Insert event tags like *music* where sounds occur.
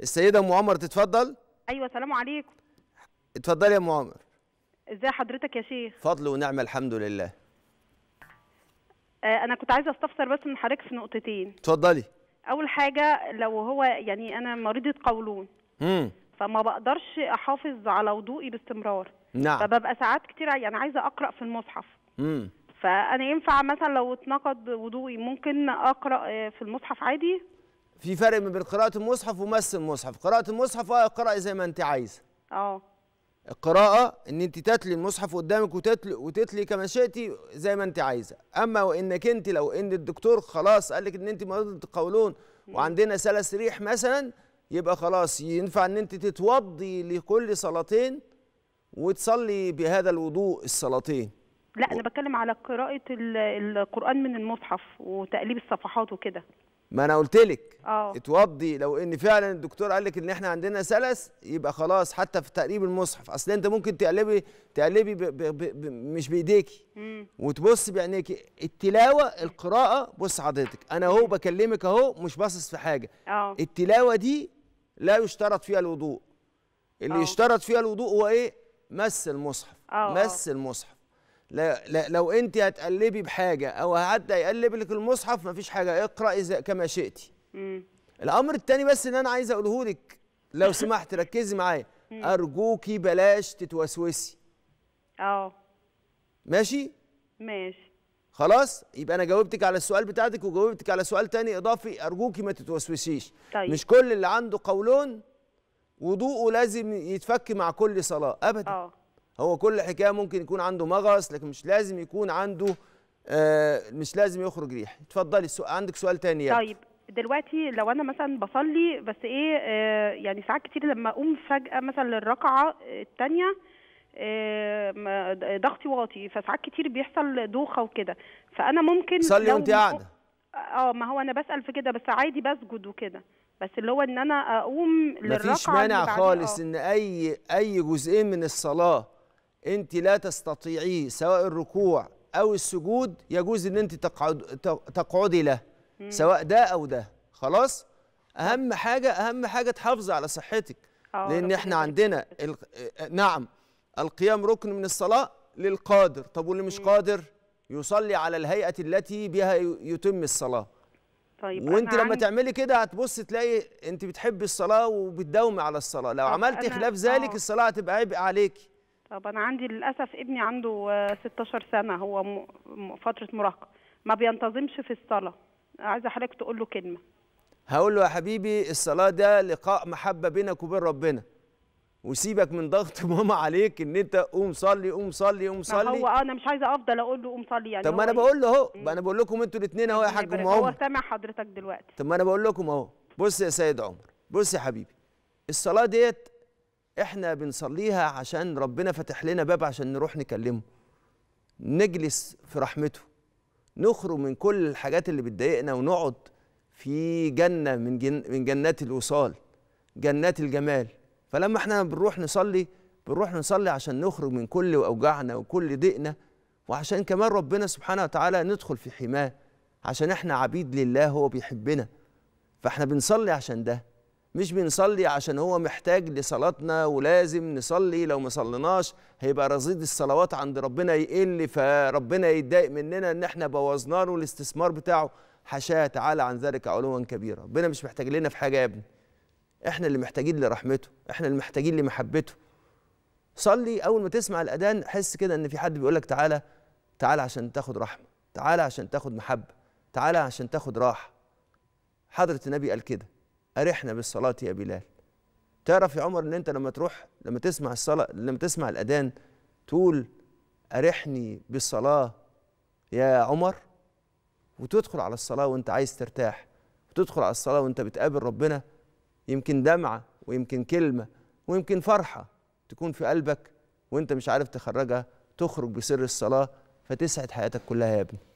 السيده ام عمر تتفضل ايوه السلام عليكم اتفضلي يا ام عمر ازي حضرتك يا شيخ فضل ونعمه الحمد لله آه، انا كنت عايزه استفسر بس من حضرتك في نقطتين اتفضلي اول حاجه لو هو يعني انا مريضه قولون امم فما بقدرش احافظ على وضوئي باستمرار نعم فببقى ساعات كتير يعني عايزه اقرا في المصحف امم فانا ينفع مثلا لو اتنقض وضوئي ممكن اقرا آه، في المصحف عادي في فرق ما بين قراءة المصحف ومس المصحف قراءة المصحف اه اقرأي زي ما انت عايزة اه القراءة ان انت تتلي المصحف قدامك وتتلي وتتلي كما شئتي زي ما انت عايزة اما وانك انت لو ان الدكتور خلاص قال لك ان انت مريضة قولون وعندنا سلس ريح مثلا يبقى خلاص ينفع ان انت تتوضي لكل صلاتين وتصلي بهذا الوضوء الصلاتين لا انا بتكلم على قراءه القران من المصحف وتقليب الصفحات وكده ما انا قلت لك آه. اتوضي لو ان فعلا الدكتور قال لك ان احنا عندنا سلس يبقى خلاص حتى في تقريب المصحف اصل انت ممكن تقلبي تقلبي بـ بـ بـ بـ مش بايديكي وتبص بعينيكي التلاوه القراءه بص حضرتك انا اهو بكلمك اهو مش باصص في حاجه أوه. التلاوه دي لا يشترط فيها الوضوء اللي أوه. يشترط فيها الوضوء هو ايه مس المصحف أوه. آه. مس المصحف لو انت هتقلبي بحاجه او حد هيقلب لك المصحف مفيش حاجه اقرأي كما شئتي الامر الثاني بس ان انا عايز اقوله لك لو *laughs* سمحت ركزي معايا ارجوكي بلاش تتوسوسي اه ماشي ماشي خلاص يبقى انا جاوبتك على السؤال بتاعتك وجاوبتك على سؤال تاني اضافي ارجوكي ما تتوسوسيش طيب. مش كل اللي عنده قولون وضوءه لازم يتفك مع كل صلاه ابدا اه هو كل حكايه ممكن يكون عنده مغص لكن مش لازم يكون عنده آه مش لازم يخرج ريح اتفضلي السؤال عندك سؤال تاني يعني. طيب دلوقتي لو انا مثلا بصلي بس ايه آه يعني ساعات كتير لما اقوم فجاه مثلا للركعه الثانيه آه ضغطي واطي فساعات كتير بيحصل دوخه وكده فانا ممكن صلي وانت قاعده اه ما هو انا بسال في كده بس عادي بسجد وكده بس اللي هو ان انا اقوم للركعه مفيش مانع آه. خالص ان اي اي جزئين من الصلاه انت لا تستطيعي سواء الركوع او السجود يجوز ان انت تقعد تقعدي له سواء ده او ده خلاص اهم حاجه اهم حاجه تحافظي على صحتك اه، لان احنا عندنا آه، نعم القيام ركن من الصلاه للقادر طب واللي مش قادر يصلي على الهيئه التي بها يتم الصلاه طيب وانت لما عن... تعملي كده هتبص تلاقي انت بتحبي الصلاه وبتداومي على الصلاه لو عملتي خلاف ذلك أوه. الصلاه هتبقى عبء عليكي طب انا عندي للاسف ابني عنده 16 آه، سنه هو فتره مراهقه ما بينتظمش في الصلاه عايزه حضرتك تقول له كلمه هقول له يا حبيبي الصلاه ده لقاء محبه بينك وبين ربنا وسيبك من ضغط *laughs* ماما عليك ان انت قوم صلي قوم صلي قوم صلي هو انا مش عايزه افضل اقول له قوم صلي يعني طب ما انا إيه؟ بقول له اهو انا بقول لكم انتوا الاثنين اهو يا حاج ام عمر هو سامع حضرتك دلوقتي طب ما انا بقول لكم اهو بص يا سيد عمر بص يا حبيبي الصلاه ديت احنا بنصليها عشان ربنا فتح لنا باب عشان نروح نكلمه نجلس في رحمته نخرج من كل الحاجات اللي بتضايقنا ونقعد في جنه من جن من جنات الوصال جنات الجمال فلما احنا بنروح نصلي بنروح نصلي عشان نخرج من كل اوجاعنا وكل ضيقنا وعشان كمان ربنا سبحانه وتعالى ندخل في حماه عشان احنا عبيد لله هو بيحبنا فاحنا بنصلي عشان ده مش بنصلي عشان هو محتاج لصلاتنا ولازم نصلي لو ما صليناش هيبقى رصيد الصلوات عند ربنا يقل فربنا يتضايق مننا ان احنا بوظنا له الاستثمار بتاعه حاشاه تعالى عن ذلك علوا كبيرا ربنا مش محتاج لنا في حاجه يا ابني احنا اللي محتاجين لرحمته احنا اللي محتاجين لمحبته صلي اول ما تسمع الاذان حس كده ان في حد بيقول لك تعالى تعالى عشان تاخد رحمه تعالى عشان تاخد محبه تعالى عشان تاخد راحه حضره النبي قال كده أرحنا بالصلاة يا بلال تعرف يا عمر ان انت لما تروح لما تسمع الصلاه لما تسمع الاذان تقول ارحني بالصلاه يا عمر وتدخل على الصلاه وانت عايز ترتاح وتدخل على الصلاه وانت بتقابل ربنا يمكن دمعه ويمكن كلمه ويمكن فرحه تكون في قلبك وانت مش عارف تخرجها تخرج بسر الصلاه فتسعد حياتك كلها يا ابني